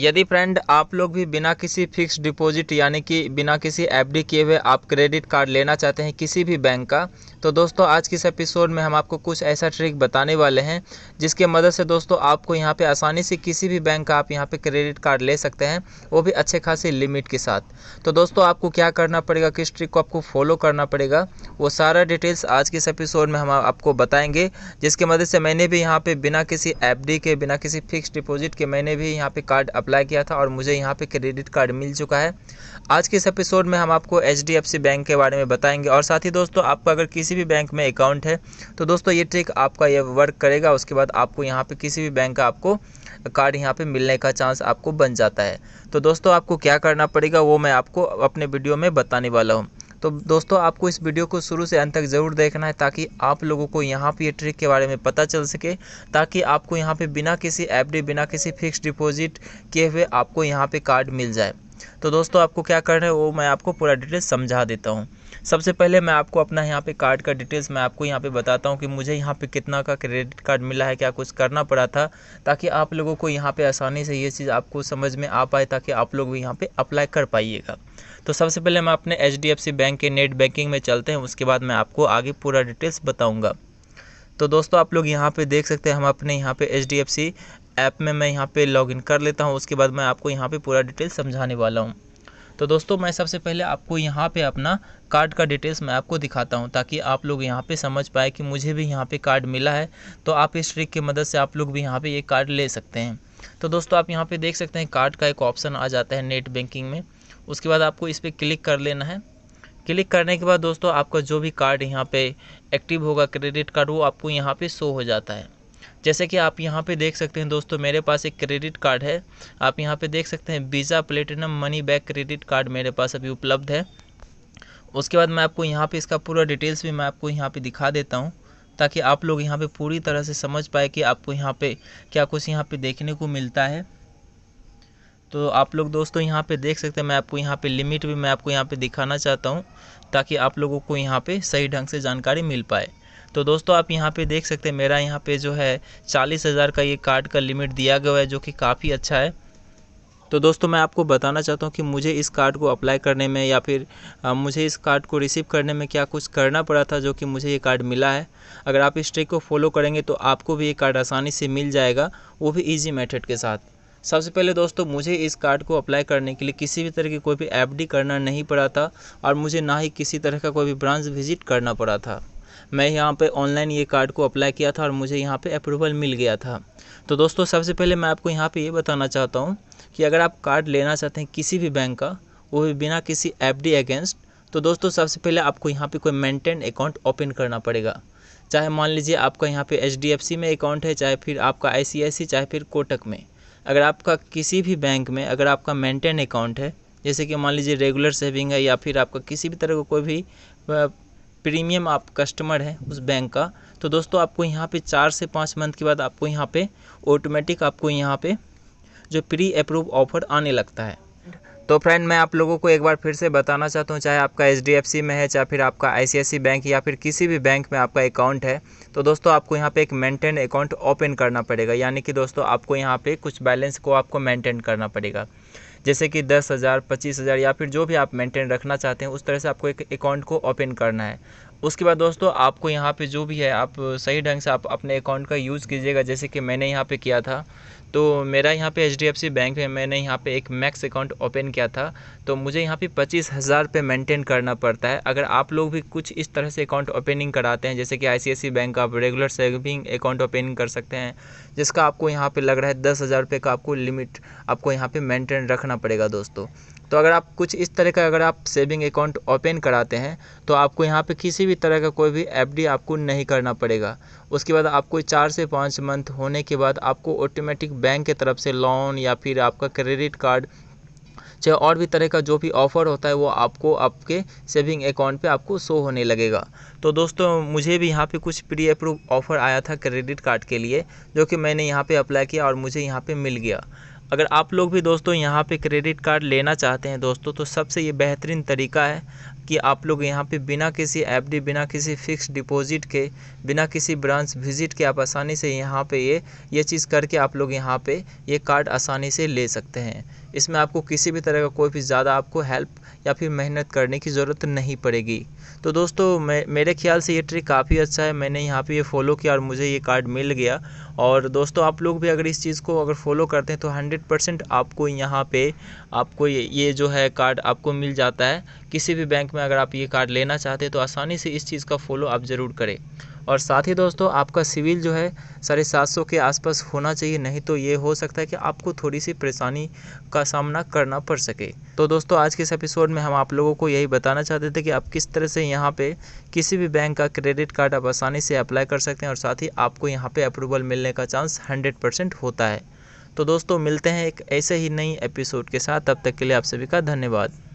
यदि फ्रेंड आप लोग भी बिना किसी फिक्स डिपॉजिट यानी कि बिना किसी एफ किए हुए आप क्रेडिट कार्ड लेना चाहते हैं किसी भी बैंक का तो दोस्तों आज के इस एपिसोड में हम आपको कुछ ऐसा ट्रिक बताने वाले हैं जिसके मदद से दोस्तों आपको यहाँ पे आसानी से किसी भी बैंक का आप यहाँ पे क्रेडिट कार्ड ले सकते हैं वो भी अच्छे खासी लिमिट के साथ तो दोस्तों आपको क्या करना पड़ेगा किस ट्रिक को आपको फॉलो करना पड़ेगा वो सारा डिटेल्स आज के इस एपिसोड में हम आपको बताएंगे जिसके मदद से मैंने भी यहाँ पर बिना किसी एफ के बिना किसी फिक्स डिपोजिट के मैंने भी यहाँ पर कार्ड अप्लाई किया था और मुझे यहाँ पे क्रेडिट कार्ड मिल चुका है आज के इस एपिसोड में हम आपको एच बैंक के बारे में बताएंगे और साथ ही दोस्तों आपका अगर किसी भी बैंक में अकाउंट है तो दोस्तों ये ट्रिक आपका ये वर्क करेगा उसके बाद आपको यहाँ पर किसी भी बैंक का आपको कार्ड यहाँ पर मिलने का चांस आपको बन जाता है तो दोस्तों आपको क्या करना पड़ेगा वो मैं आपको अपने वीडियो में बताने वाला हूँ तो दोस्तों आपको इस वीडियो को शुरू से अंत तक ज़रूर देखना है ताकि आप लोगों को यहाँ पर ये ट्रिक के बारे में पता चल सके ताकि आपको यहाँ पर बिना किसी एफ बिना किसी फिक्स डिपॉजिट किए हुए आपको यहाँ पर कार्ड मिल जाए तो दोस्तों आपको क्या करना है वो मैं आपको पूरा डिटेल्स समझा देता हूँ सबसे पहले मैं आपको अपना यहाँ पे कार्ड का डिटेल्स मैं आपको यहाँ पे बताता हूँ कि मुझे यहाँ पे कितना का क्रेडिट कार्ड मिला है क्या कुछ करना पड़ा था ताकि आप लोगों को यहाँ पे आसानी से ये चीज़ आपको समझ में आ पाए ताकि आप लोग भी यहाँ पे अप्लाई कर पाइएगा तो सबसे पहले मैं अपने एच बैंक के नेट बैंकिंग में चलते हैं उसके बाद मैं आपको आगे पूरा डिटेल्स बताऊँगा तो दोस्तों आप लोग यहाँ पे देख सकते हैं हम अपने यहाँ पे एच ऐप में मैं यहाँ पे लॉगिन कर लेता हूँ उसके बाद मैं आपको यहाँ पे पूरा डिटेल समझाने वाला हूँ तो दोस्तों मैं सबसे पहले आपको यहाँ पे अपना कार्ड का डिटेल्स मैं आपको दिखाता हूँ ताकि आप लोग यहाँ पे समझ पाए कि मुझे भी यहाँ पे कार्ड मिला है तो आप इस ट्रिक की मदद से आप लोग भी यहाँ पे ये कार्ड ले सकते हैं तो दोस्तों आप यहाँ पे देख सकते हैं कार्ड का एक ऑप्शन आ जाता है नेट बैंकिंग में उसके बाद आपको इस पर क्लिक कर लेना है क्लिक करने के बाद दोस्तों आपका जो भी कार्ड यहाँ पे एक्टिव होगा क्रेडिट कार्ड वो आपको यहाँ पे शो हो जाता है जैसे कि आप यहाँ पे देख सकते हैं दोस्तों मेरे पास एक क्रेडिट कार्ड है आप यहाँ पे देख सकते हैं Visa platinum money back credit card मेरे पास अभी उपलब्ध है उसके बाद मैं आपको यहाँ पे इसका पूरा डिटेल्स भी मैं आपको यहाँ पे दिखा देता हूँ ताकि आप लोग यहाँ पे पूरी तरह से समझ पाए कि आपको यहाँ पे क्या कुछ यहाँ पे देखने को मिलता है तो आप लोग दोस्तों यहाँ पे देख सकते हैं मैं आपको यहाँ पे लिमिट भी मैं आपको यहाँ पे दिखाना चाहता हूँ ताकि आप लोगों को यहाँ पे सही ढंग से जानकारी मिल पाए तो दोस्तों आप यहाँ पे देख सकते हैं मेरा यहाँ पे जो है चालीस हज़ार का ये कार्ड का लिमिट दिया गया है जो कि काफ़ी अच्छा है तो दोस्तों मैं आपको बताना चाहता हूँ कि मुझे इस कार्ड को अप्लाई करने में या फिर आ, मुझे इस कार्ड को रिसीव करने में क्या कुछ करना पड़ा था जो कि मुझे ये कार्ड मिला है अगर आप इस ट्रिक को फॉलो करेंगे तो आपको भी ये कार्ड आसानी से मिल जाएगा वो भी ईजी मेथड के साथ सबसे पहले दोस्तों मुझे इस कार्ड को अप्लाई करने के लिए किसी भी तरह की कोई भी एफडी करना नहीं पड़ा था और मुझे ना ही किसी तरह का कोई भी ब्रांच विजिट करना पड़ा था मैं यहाँ पे ऑनलाइन ये कार्ड को अप्लाई किया था और मुझे यहाँ पे अप्रूवल मिल गया था तो दोस्तों सबसे पहले मैं आपको यहाँ पे ये यह बताना चाहता हूँ कि अगर आप कार्ड लेना चाहते हैं किसी भी बैंक का वो भी बिना किसी एफ अगेंस्ट तो दोस्तों सबसे पहले आपको यहाँ पर कोई मैंटेन अकाउंट ओपन करना पड़ेगा चाहे मान लीजिए आपका यहाँ पर एच में अकाउंट है चाहे फिर आपका आई चाहे फिर कोटक में अगर आपका किसी भी बैंक में अगर आपका मेंटेन अकाउंट है जैसे कि मान लीजिए रेगुलर सेविंग है या फिर आपका किसी भी तरह का को कोई भी प्रीमियम आप कस्टमर हैं उस बैंक का तो दोस्तों आपको यहाँ पे चार से पाँच मंथ के बाद आपको यहाँ पे ऑटोमेटिक आपको यहाँ पे जो प्री अप्रूव ऑफर आने लगता है तो फ्रेंड मैं आप लोगों को एक बार फिर से बताना चाहता हूँ चाहे आपका एच में है चाहे फिर आपका आई बैंक या फिर किसी भी बैंक में आपका अकाउंट है तो दोस्तों आपको यहाँ पे एक मेंटेन अकाउंट ओपन करना पड़ेगा यानी कि दोस्तों आपको यहाँ पे कुछ बैलेंस को आपको मेंटेन करना पड़ेगा जैसे कि दस हज़ार पच्चीस हज़ार या फिर जो भी आप मेंटेन रखना चाहते हैं उस तरह से आपको एक अकाउंट को ओपन करना है उसके बाद दोस्तों आपको यहाँ पे जो भी है आप सही ढंग से आप अपने अकाउंट का यूज़ कीजिएगा जैसे कि मैंने यहाँ पे किया था तो मेरा यहाँ पे एच बैंक में मैंने यहाँ पे एक मैक्स अकाउंट ओपन किया था तो मुझे यहाँ पे पच्चीस हज़ार रुपये मेनटेन करना पड़ता है अगर आप लोग भी कुछ इस तरह से अकाउंट ओपनिंग कराते हैं जैसे कि आई बैंक का आप रेगुलर सेविंग अकाउंट ओपनिंग कर सकते हैं जिसका आपको यहाँ पर लग रहा है दस हज़ार रुपये का आपको लिमिट आपको यहाँ पर मैंटेन रखना पड़ेगा दोस्तों तो अगर आप कुछ इस तरह का अगर आप सेविंग अकाउंट ओपन कराते हैं तो आपको यहाँ पे किसी भी तरह का कोई भी एफडी आपको नहीं करना पड़ेगा उसके बाद आपको चार से पाँच मंथ होने के बाद आपको ऑटोमेटिक बैंक के तरफ से लोन या फिर आपका क्रेडिट कार्ड चाहे और भी तरह का जो भी ऑफ़र होता है वो आपको आपके सेविंग अकाउंट पे आपको शो होने लगेगा तो दोस्तों मुझे भी यहाँ पे कुछ प्री अप्रूव ऑफ़र आया था क्रेडिट कार्ड के लिए जो कि मैंने यहाँ पे अप्लाई किया और मुझे यहाँ पे मिल गया अगर आप लोग भी दोस्तों यहाँ पे क्रेडिट कार्ड लेना चाहते हैं दोस्तों तो सबसे ये बेहतरीन तरीका है कि आप लोग यहाँ पे बिना किसी एफ बिना किसी फ़िक्स डिपॉजिट के बिना किसी ब्रांच विज़िट के आप आसानी से यहाँ पे ये ये चीज़ करके आप लोग यहाँ पे ये कार्ड आसानी से ले सकते हैं इसमें आपको किसी भी तरह का कोई भी ज़्यादा आपको हेल्प या फिर मेहनत करने की ज़रूरत नहीं पड़ेगी तो दोस्तों मैं मेरे ख्याल से ये ट्रिक काफ़ी अच्छा है मैंने यहाँ पे ये फॉलो किया और मुझे ये कार्ड मिल गया और दोस्तों आप लोग भी अगर इस चीज़ को अगर फॉलो करते हैं तो हंड्रेड परसेंट आपको यहाँ पर आपको ये ये जो है कार्ड आपको मिल जाता है किसी भी बैंक में अगर आप ये कार्ड लेना चाहते हैं तो आसानी से इस चीज़ का फॉलो आप ज़रूर करें और साथ ही दोस्तों आपका सिविल जो है साढ़े सात सौ के आसपास होना चाहिए नहीं तो ये हो सकता है कि आपको थोड़ी सी परेशानी का सामना करना पड़ सके तो दोस्तों आज के इस एपिसोड में हम आप लोगों को यही बताना चाहते थे कि आप किस तरह से यहाँ पे किसी भी बैंक का क्रेडिट कार्ड आप आसानी से अप्लाई कर सकते हैं और साथ ही आपको यहाँ पर अप्रूवल मिलने का चांस हंड्रेड परसेंट होता है तो दोस्तों मिलते हैं एक ऐसे ही नई एपिसोड के साथ तब तक के लिए आप सभी का धन्यवाद